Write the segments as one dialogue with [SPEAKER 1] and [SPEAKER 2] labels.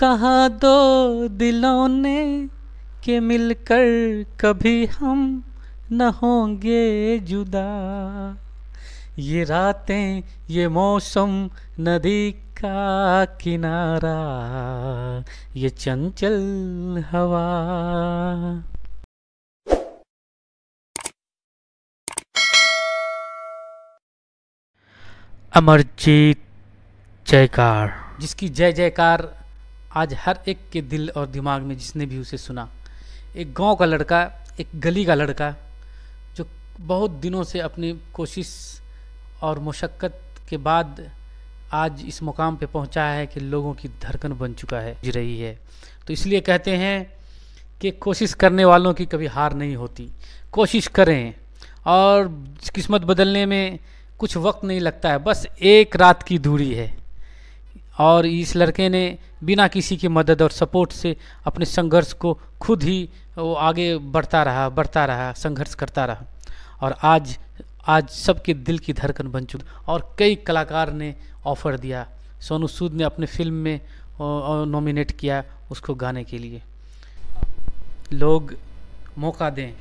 [SPEAKER 1] कहा दो दिलों ने कि मिलकर कभी हम न होंगे जुदा ये रातें ये मौसम नदी का किनारा ये चंचल हवा अमरजीत जयकार जिसकी जय जयकार आज हर एक के दिल और दिमाग में जिसने भी उसे सुना एक गांव का लड़का एक गली का लड़का जो बहुत दिनों से अपनी कोशिश और मशक्क़त के बाद आज इस मुकाम पे पहुंचा है कि लोगों की धड़कन बन चुका है जी रही है तो इसलिए कहते हैं कि कोशिश करने वालों की कभी हार नहीं होती कोशिश करें और किस्मत बदलने में कुछ वक्त नहीं लगता है बस एक रात की दूरी है और इस लड़के ने बिना किसी की मदद और सपोर्ट से अपने संघर्ष को खुद ही वो आगे बढ़ता रहा बढ़ता रहा संघर्ष करता रहा और आज आज सबके दिल की धड़कन बन चुकी और कई कलाकार ने ऑफ़र दिया सोनू सूद ने अपने फिल्म में नॉमिनेट किया उसको गाने के लिए लोग मौका दें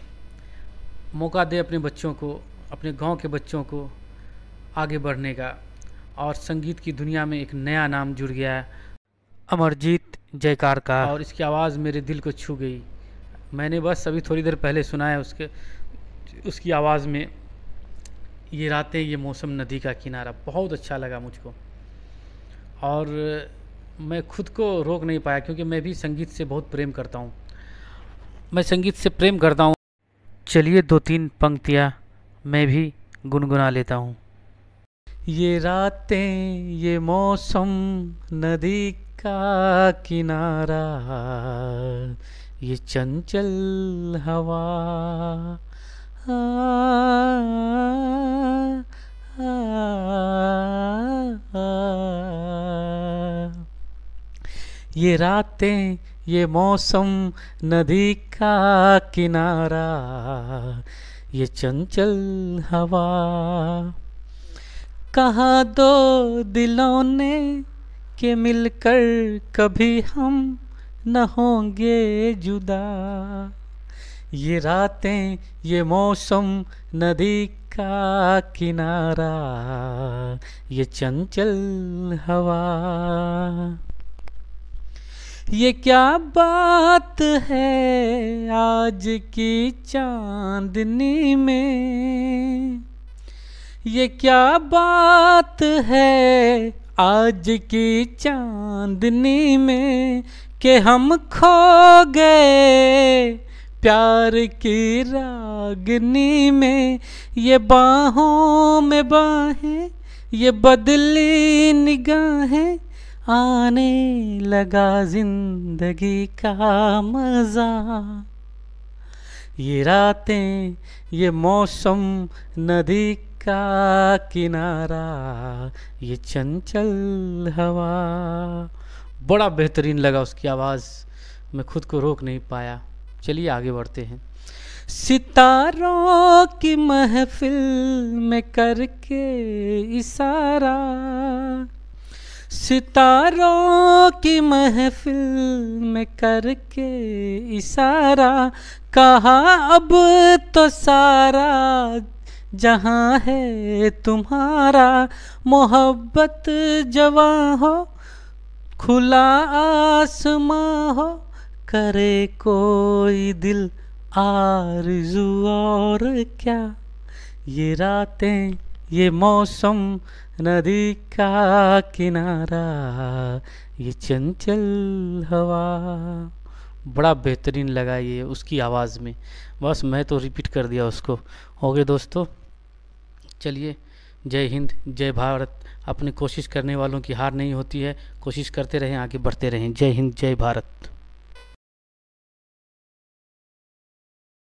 [SPEAKER 1] मौका दें अपने बच्चों को अपने गांव के बच्चों को आगे बढ़ने का और संगीत की दुनिया में एक नया नाम जुड़ गया अमरजीत जयकार का और इसकी आवाज़ मेरे दिल को छू गई मैंने बस अभी थोड़ी देर पहले सुना है उसके उसकी आवाज़ में ये रातें ये मौसम नदी का किनारा बहुत अच्छा लगा मुझको और मैं खुद को रोक नहीं पाया क्योंकि मैं भी संगीत से बहुत प्रेम करता हूँ मैं संगीत से प्रेम करता हूँ चलिए दो तीन पंक्तियाँ मैं भी गुनगुना लेता हूँ ये रातें ये मौसम नदी का किनारा ये चंचल हवा आ, आ, आ, ये रातें ये मौसम नदी का किनारा ये चंचल हवा कहा दो दिलों ने के मिलकर कभी हम न होंगे जुदा ये रातें ये मौसम नदी का किनारा ये चंचल हवा ये क्या बात है आज की चांदनी में ये क्या बात है आज की चांदनी में के हम खो गए प्यार की रागनी में ये बाहों में बाहें ये बदली निगाहें आने लगा जिंदगी का मज़ा ये रातें ये मौसम नदी का किनारा ये चंचल हवा बड़ा बेहतरीन लगा उसकी आवाज़ मैं खुद को रोक नहीं पाया चलिए आगे बढ़ते हैं सितारों की महफिल में करके इशारा सितारों की महफिल में करके इशारा कहा अब तो सारा जहाँ है तुम्हारा मोहब्बत जवा हो खुला आसमां हो करे कोई दिल आरजू और क्या ये रातें ये मौसम नदी का किनारा ये चंचल हवा बड़ा बेहतरीन लगा ये उसकी आवाज़ में बस मैं तो रिपीट कर दिया उसको हो गए दोस्तों चलिए जय हिंद जय भारत अपनी कोशिश करने वालों की हार नहीं होती है कोशिश करते रहें आगे बढ़ते रहें जय हिंद जय भारत